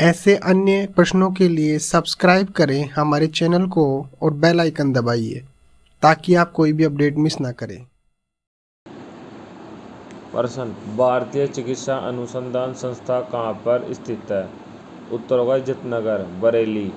ऐसे अन्य प्रश्नों के लिए सब्सक्राइब करें हमारे चैनल को और बेल आइकन दबाइए ताकि आप कोई भी अपडेट मिस ना करें प्रश्न भारतीय चिकित्सा अनुसंधान संस्था कहाँ पर स्थित है उत्तर होगा जितनगर बरेली